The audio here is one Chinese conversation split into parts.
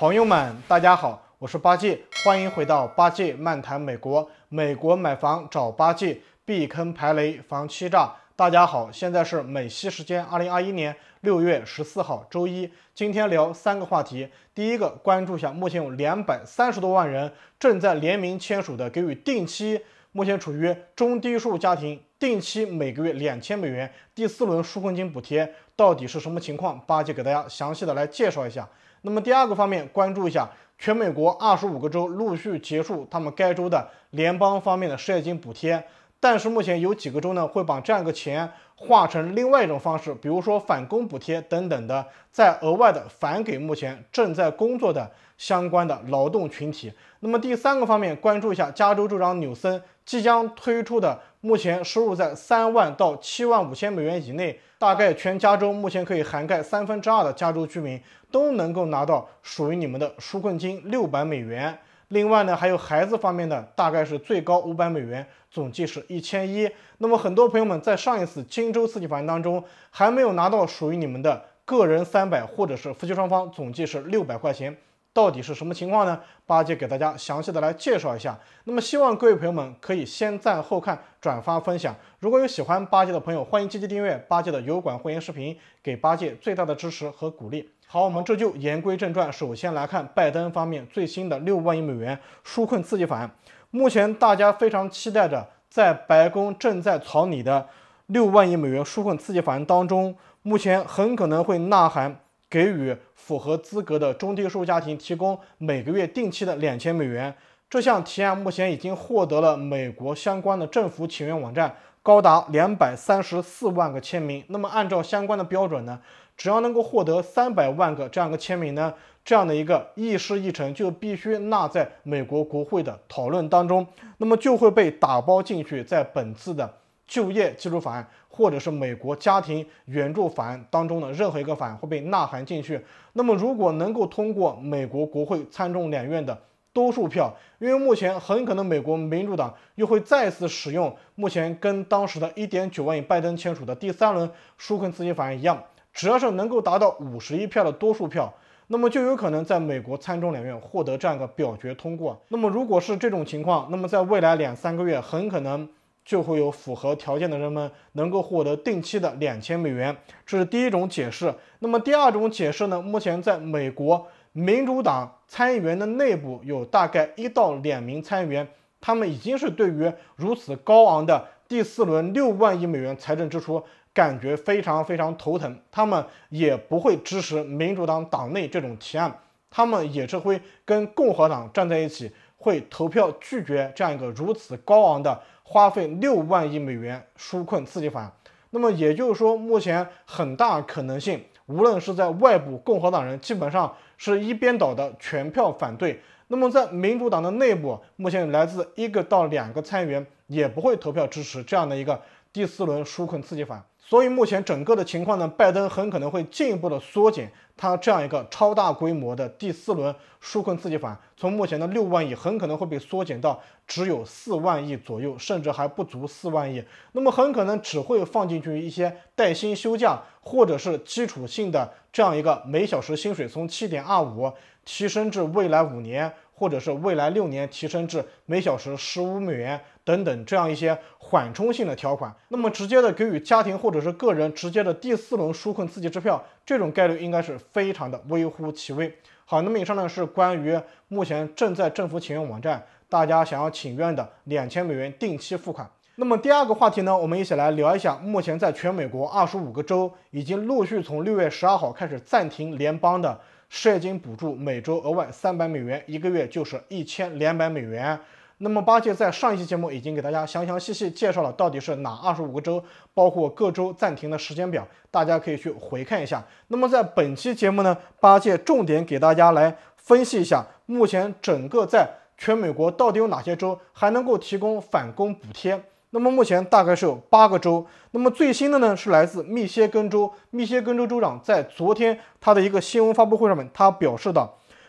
朋友们，大家好，我是八戒，欢迎回到八戒漫谈美国。美国买房找八戒，避坑排雷，防欺诈。大家好，现在是美西时间二零二一年六月十四号周一。今天聊三个话题，第一个关注一下，目前有两百三十多万人正在联名签署的给予定期，目前处于中低收入家庭，定期每个月两千美元，第四轮纾困金补贴到底是什么情况？八戒给大家详细的来介绍一下。那么第二个方面，关注一下全美国二十五个州陆续结束他们该州的联邦方面的失业金补贴，但是目前有几个州呢，会把这样一个钱化成另外一种方式，比如说返工补贴等等的，再额外的返给目前正在工作的相关的劳动群体。那么第三个方面，关注一下加州州长纽森即将推出的，目前收入在三万到七万五千美元以内。大概全加州目前可以涵盖三分之二的加州居民都能够拿到属于你们的纾困金六百美元。另外呢，还有孩子方面的，大概是最高五百美元，总计是一千一。那么很多朋友们在上一次金州刺激法案当中还没有拿到属于你们的个人三百，或者是夫妻双方总计是六百块钱。到底是什么情况呢？八戒给大家详细的来介绍一下。那么，希望各位朋友们可以先赞后看，转发分享。如果有喜欢八戒的朋友，欢迎积极订阅八戒的油管会员视频，给八戒最大的支持和鼓励。好，我们这就言归正传，首先来看拜登方面最新的六万亿美元纾困刺激法案。目前大家非常期待着，在白宫正在草拟的六万亿美元纾困刺激法案当中，目前很可能会呐喊给予。符合资格的中低收入家庭提供每个月定期的两千美元。这项提案目前已经获得了美国相关的政府请愿网站高达两百三十四万个签名。那么按照相关的标准呢，只要能够获得三百万个这样的个签名呢，这样的一个议事议程就必须纳在美国国会的讨论当中，那么就会被打包进去在本次的。就业基础法案，或者是美国家庭援助法案当中的任何一个法案会被纳含进去。那么，如果能够通过美国国会参众两院的多数票，因为目前很可能美国民主党又会再次使用目前跟当时的一点九万亿拜登签署的第三轮纾困资金法案一样，只要是能够达到五十一票的多数票，那么就有可能在美国参众两院获得这样一个表决通过。那么，如果是这种情况，那么在未来两三个月很可能。就会有符合条件的人们能够获得定期的两千美元，这是第一种解释。那么第二种解释呢？目前在美国民主党参议员的内部有大概一到两名参议员，他们已经是对于如此高昂的第四轮六万亿美元财政支出感觉非常非常头疼，他们也不会支持民主党党内这种提案，他们也是会跟共和党站在一起，会投票拒绝这样一个如此高昂的。花费六万亿美元纾困刺激法案，那么也就是说，目前很大可能性，无论是在外部，共和党人基本上是一边倒的全票反对；那么在民主党的内部，目前来自一个到两个参议员也不会投票支持这样的一个第四轮纾困刺激法案。所以目前整个的情况呢，拜登很可能会进一步的缩减他这样一个超大规模的第四轮纾困刺激法从目前的六万亿很可能会被缩减到只有四万亿左右，甚至还不足四万亿。那么很可能只会放进去一些带薪休假，或者是基础性的这样一个每小时薪水从七点二五提升至未来五年。或者是未来六年提升至每小时十五美元等等这样一些缓冲性的条款，那么直接的给予家庭或者是个人直接的第四轮纾困刺激支票，这种概率应该是非常的微乎其微。好，那么以上呢是关于目前正在政府请愿网站大家想要请愿的两千美元定期付款。那么第二个话题呢，我们一起来聊一下，目前在全美国二十五个州已经陆续从六月十二号开始暂停联邦的。失业金补助每周额外三百美元，一个月就是一千两百美元。那么八戒在上一期节目已经给大家详详细细介绍了到底是哪二十五个州，包括各州暂停的时间表，大家可以去回看一下。那么在本期节目呢，八戒重点给大家来分析一下，目前整个在全美国到底有哪些州还能够提供返工补贴。那么目前大概是有八个州。那么最新的呢是来自密歇根州，密歇根州州长在昨天他的一个新闻发布会上面，他表示的，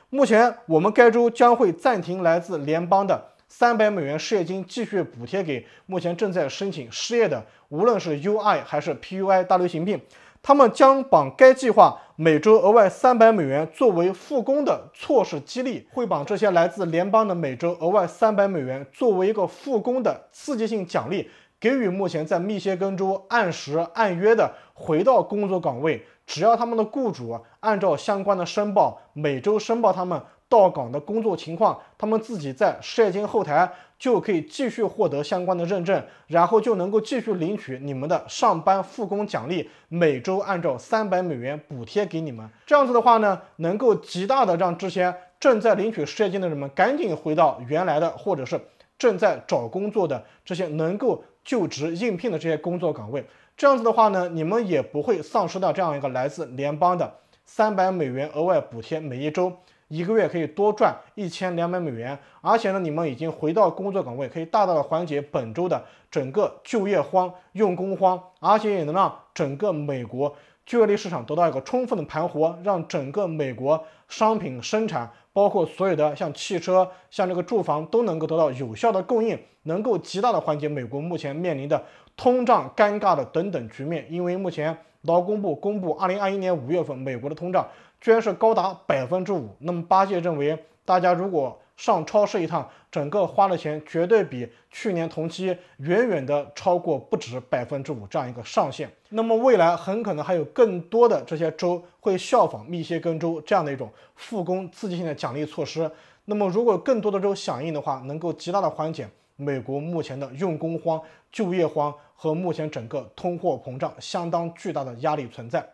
目前我们该州将会暂停来自联邦的三百美元失业金继续补贴给目前正在申请失业的，无论是 UI 还是 PUI 大流行病。他们将把该计划每周额外三百美元作为复工的措施激励，会把这些来自联邦的每周额外三百美元作为一个复工的刺激性奖励，给予目前在密歇根州按时按约的回到工作岗位，只要他们的雇主按照相关的申报，每周申报他们到岗的工作情况，他们自己在业金后台。就可以继续获得相关的认证，然后就能够继续领取你们的上班复工奖励，每周按照三百美元补贴给你们。这样子的话呢，能够极大的让这些正在领取失业金的人们赶紧回到原来的，或者是正在找工作的这些能够就职应聘的这些工作岗位。这样子的话呢，你们也不会丧失掉这样一个来自联邦的三百美元额外补贴，每一周。一个月可以多赚一千两百美元，而且呢，你们已经回到工作岗位，可以大大的缓解本周的整个就业荒、用工荒，而且也能让整个美国就业力市场得到一个充分的盘活，让整个美国商品生产，包括所有的像汽车、像这个住房，都能够得到有效的供应，能够极大的缓解美国目前面临的通胀尴尬的等等局面。因为目前劳工部公布二零二一年五月份美国的通胀。居然是高达百分之五。那么八戒认为，大家如果上超市一趟，整个花的钱绝对比去年同期远远的超过不止百分之五这样一个上限。那么未来很可能还有更多的这些州会效仿密歇根州这样的一种复工刺激性的奖励措施。那么如果更多的州响应的话，能够极大的缓解美国目前的用工荒、就业荒和目前整个通货膨胀相当巨大的压力存在。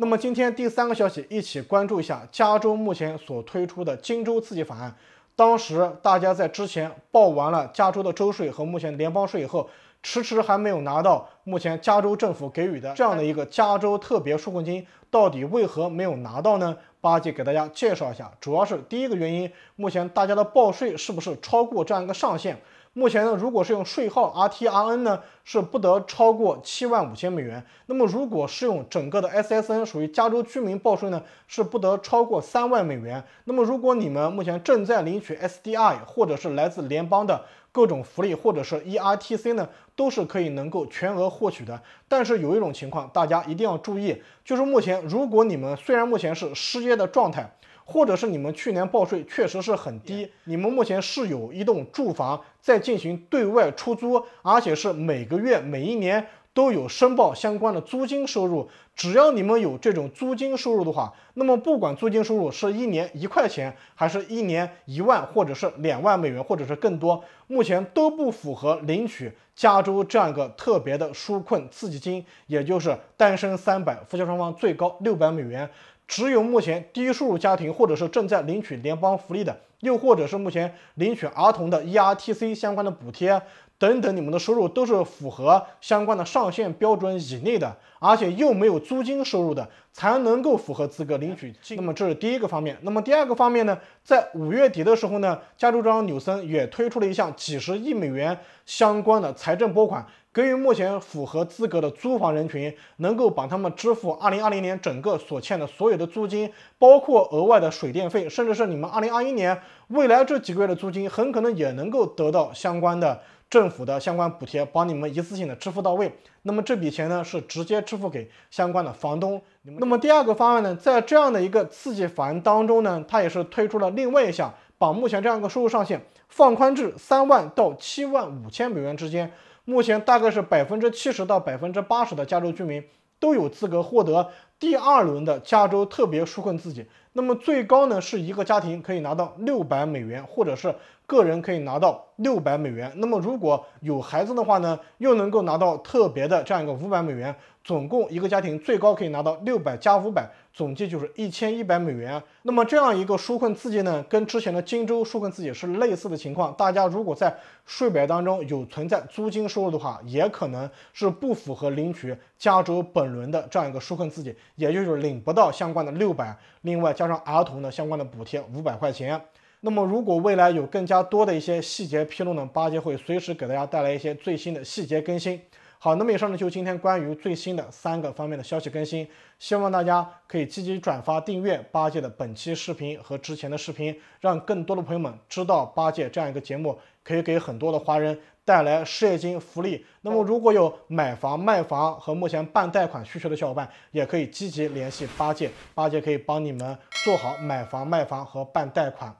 那么今天第三个消息，一起关注一下加州目前所推出的金州刺激法案。当时大家在之前报完了加州的州税和目前联邦税以后，迟迟还没有拿到目前加州政府给予的这样的一个加州特别纾困金，到底为何没有拿到呢？八戒给大家介绍一下，主要是第一个原因，目前大家的报税是不是超过这样一个上限？目前呢，如果是用税号 R T R N 呢，是不得超过七万五千美元。那么，如果是用整个的 S S N 属于加州居民报税呢，是不得超过三万美元。那么，如果你们目前正在领取 S D I 或者是来自联邦的各种福利或者是 E R T C 呢，都是可以能够全额获取的。但是有一种情况，大家一定要注意，就是目前如果你们虽然目前是失业的状态。或者是你们去年报税确实是很低，你们目前是有一栋住房在进行对外出租，而且是每个月每一年。都有申报相关的租金收入，只要你们有这种租金收入的话，那么不管租金收入是一年一块钱，还是一年一万，或者是两万美元，或者是更多，目前都不符合领取加州这样一个特别的纾困刺激金，也就是单身三百，夫妻双方最高六百美元。只有目前低收入家庭，或者是正在领取联邦福利的，又或者是目前领取儿童的 E R T C 相关的补贴。等等，你们的收入都是符合相关的上限标准以内的，而且又没有租金收入的，才能够符合资格领取。那么这是第一个方面。那么第二个方面呢？在五月底的时候呢，加州州纽森也推出了一项几十亿美元相关的财政拨款，给予目前符合资格的租房人群，能够帮他们支付二零二零年整个所欠的所有的租金，包括额外的水电费，甚至是你们二零二一年未来这几个月的租金，很可能也能够得到相关的。政府的相关补贴帮你们一次性的支付到位，那么这笔钱呢是直接支付给相关的房东。那么第二个方案呢，在这样的一个刺激法案当中呢，它也是推出了另外一项，把目前这样一个收入上限放宽至三万到七万五千美元之间。目前大概是百分之七十到百分之八十的加州居民都有资格获得第二轮的加州特别纾困自己那么最高呢是一个家庭可以拿到六百美元，或者是。个人可以拿到六百美元，那么如果有孩子的话呢，又能够拿到特别的这样一个五百美元，总共一个家庭最高可以拿到六百加五百，总计就是一千一百美元。那么这样一个纾困刺激呢，跟之前的荆州纾困刺激是类似的情况。大家如果在税表当中有存在租金收入的话，也可能是不符合领取加州本轮的这样一个纾困资金，也就是领不到相关的六百，另外加上儿童的相关的补贴五百块钱。那么如果未来有更加多的一些细节披露呢，八戒会随时给大家带来一些最新的细节更新。好，那么以上呢就今天关于最新的三个方面的消息更新，希望大家可以积极转发、订阅八戒的本期视频和之前的视频，让更多的朋友们知道八戒这样一个节目可以给很多的华人带来事业金福利。那么如果有买房、卖房和目前办贷款需求的小伙伴，也可以积极联系八戒，八戒可以帮你们做好买房、卖房和办贷款。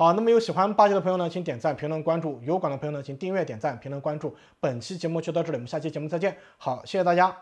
好，那么有喜欢八戒的朋友呢，请点赞、评论、关注；有管的朋友呢，请订阅、点赞、评论、关注。本期节目就到这里，我们下期节目再见。好，谢谢大家。